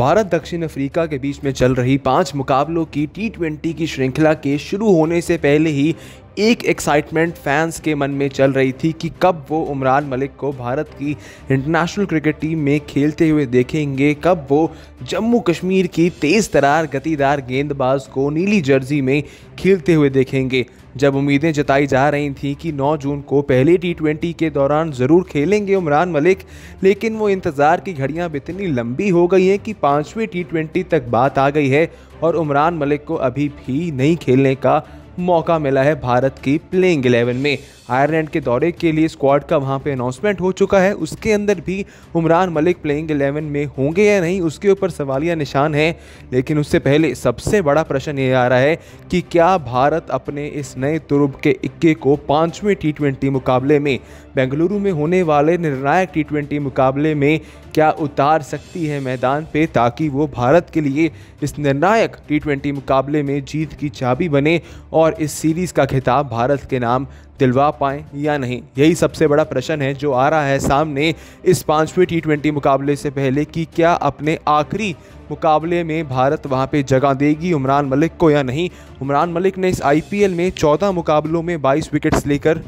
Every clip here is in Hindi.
भारत दक्षिण अफ्रीका के बीच में चल रही पांच मुकाबलों की टी ट्वेंटी की श्रृंखला के शुरू होने से पहले ही एक एक्साइटमेंट फैंस के मन में चल रही थी कि कब वो उमरान मलिक को भारत की इंटरनेशनल क्रिकेट टीम में खेलते हुए देखेंगे कब वो जम्मू कश्मीर की तेज़ तरार गतिदार गेंदबाज को नीली जर्सी में खेलते हुए देखेंगे जब उम्मीदें जताई जा रही थीं कि 9 जून को पहले टी के दौरान ज़रूर खेलेंगे उमरान मलिक लेकिन वो इंतज़ार की घड़ियां भी इतनी लंबी हो गई हैं कि पाँचवें टी तक बात आ गई है और उमरान मलिक को अभी भी नहीं खेलने का मौका मिला है भारत की प्लेइंग 11 में आयरलैंड के दौरे के लिए स्क्वाड का वहाँ पे अनाउंसमेंट हो चुका है उसके अंदर भी उमरान मलिक प्लेइंग 11 में होंगे या नहीं उसके ऊपर सवालिया निशान है लेकिन उससे पहले सबसे बड़ा प्रश्न ये आ रहा है कि क्या भारत अपने इस नए तुरुब के इक्के को पाँचवें टी मुकाबले में बेंगलुरु में होने वाले निर्णायक टी मुकाबले में क्या उतार सकती है मैदान पे ताकि वो भारत के लिए इस निर्णायक टी मुकाबले में जीत की चाबी बने और और इस सीरीज़ का खिताब भारत के नाम दिलवा पाए या नहीं यही सबसे बड़ा प्रश्न है जो आ रहा है सामने इस पाँचवें टी ट्वेंटी मुकाबले से पहले कि क्या अपने आखिरी मुकाबले में भारत वहां पे जगह देगी उमरान मलिक को या नहीं उमरान मलिक ने इस आईपीएल में 14 मुकाबलों में 22 विकेट्स लेकर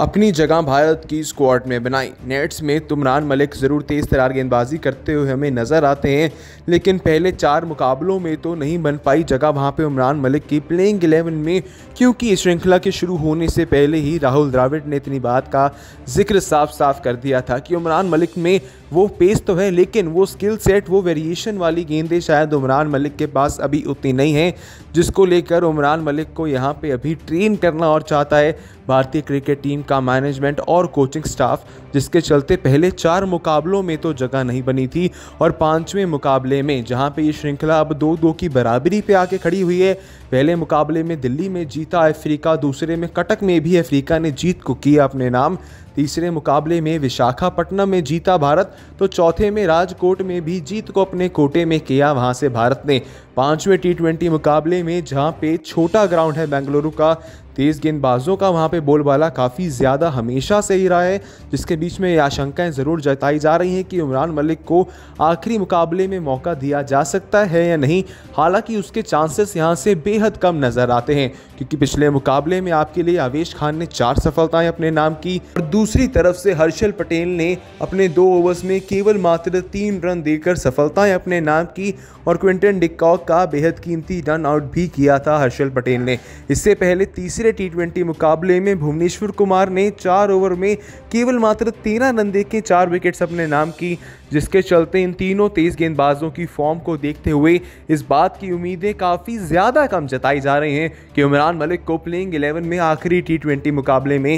अपनी जगह भारत की स्क्वाड में बनाई नेट्स में तुमरान मलिक ज़रूर तेज़ तरार गेंदबाजी करते हुए हमें नज़र आते हैं लेकिन पहले चार मुकाबलों में तो नहीं बन पाई जगह वहाँ पे उमरान मलिक की प्लेइंग एलेवन में क्योंकि इस श्रृंखला के शुरू होने से पहले ही राहुल द्राविड ने इतनी बात का जिक्र साफ साफ कर दिया था कि उमरान मलिक में वो पेस तो है लेकिन वो स्किल सेट वो वेरिएशन वाली गेंदें शायद उमरान मलिक के पास अभी उतनी नहीं है जिसको लेकर उमरान मलिक को यहाँ पे अभी ट्रेन करना और चाहता है भारतीय क्रिकेट टीम का मैनेजमेंट और कोचिंग स्टाफ जिसके चलते पहले चार मुकाबलों में तो जगह नहीं बनी थी और पाँचवें मुकाबले में जहाँ पर ये श्रृंखला अब दो दो की बराबरी पर आके खड़ी हुई है पहले मुकाबले में दिल्ली में जीता अफ्रीका दूसरे में कटक में भी अफ्रीका ने जीत को किया अपने नाम तीसरे मुकाबले में विशाखापट्टनम में जीता भारत तो चौथे में राजकोट में भी जीत को अपने कोटे में किया वहाँ से भारत ने पांचवें टी ट्वेंटी मुकाबले में जहां पे छोटा ग्राउंड है बेंगलुरु का तेज़ गेंदबाजों का वहाँ पे बोलबाला काफ़ी ज़्यादा हमेशा से ही रहा है जिसके बीच में ये आशंकाएं ज़रूर जताई जा रही हैं कि इमरान मलिक को आखिरी मुकाबले में मौका दिया जा सकता है या नहीं हालांकि उसके चांसेस यहाँ से बेहद कम नज़र आते हैं क्योंकि पिछले मुकाबले में आपके लिए आवेश खान ने चार सफलताएँ अपने नाम की और दूसरी तरफ से हर्षल पटेल ने अपने दो ओवर्स में केवल मात्र तीन रन देकर सफलताएँ अपने नाम की और क्विंटन डिकॉक जॉब का बेहद कीमती रन आउट भी किया था हर्षल पटेल ने इससे पहले तीसरे टी मुकाबले में भुवनेश्वर कुमार ने चार ओवर में केवल मात्र तेरह रन दे के चार विकेट्स अपने नाम की जिसके चलते इन तीनों तेज गेंदबाजों की फॉर्म को देखते हुए इस बात की उम्मीदें काफ़ी ज़्यादा कम जताई जा रही हैं कि उमरान मलिक को प्लेइंग 11 में आखिरी टी मुकाबले में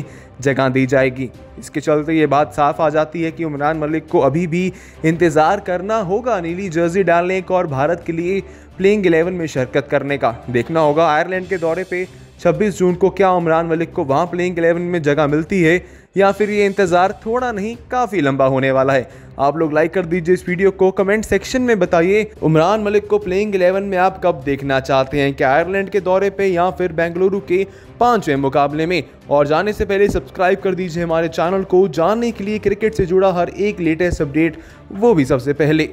जगह दी जाएगी इसके चलते ये बात साफ आ जाती है कि उमरान मलिक को अभी भी इंतज़ार करना होगा नीली जर्सी डालने का और भारत के लिए प्लेइंग 11 में शिरकत करने का देखना होगा आयरलैंड के दौरे पे 26 जून को क्या उमरान मलिक को वहाँ प्लेइंग 11 में जगह मिलती है या फिर ये इंतज़ार थोड़ा नहीं काफ़ी लंबा होने वाला है आप लोग लाइक कर दीजिए इस वीडियो को कमेंट सेक्शन में बताइए उमरान मलिक को प्लेइंग 11 में आप कब देखना चाहते हैं क्या आयरलैंड के दौरे पे या फिर बेंगलुरु के पांचवें मुकाबले में और जाने से पहले सब्सक्राइब कर दीजिए हमारे चैनल को जानने के लिए क्रिकेट से जुड़ा हर एक लेटेस्ट अपडेट वो भी सबसे पहले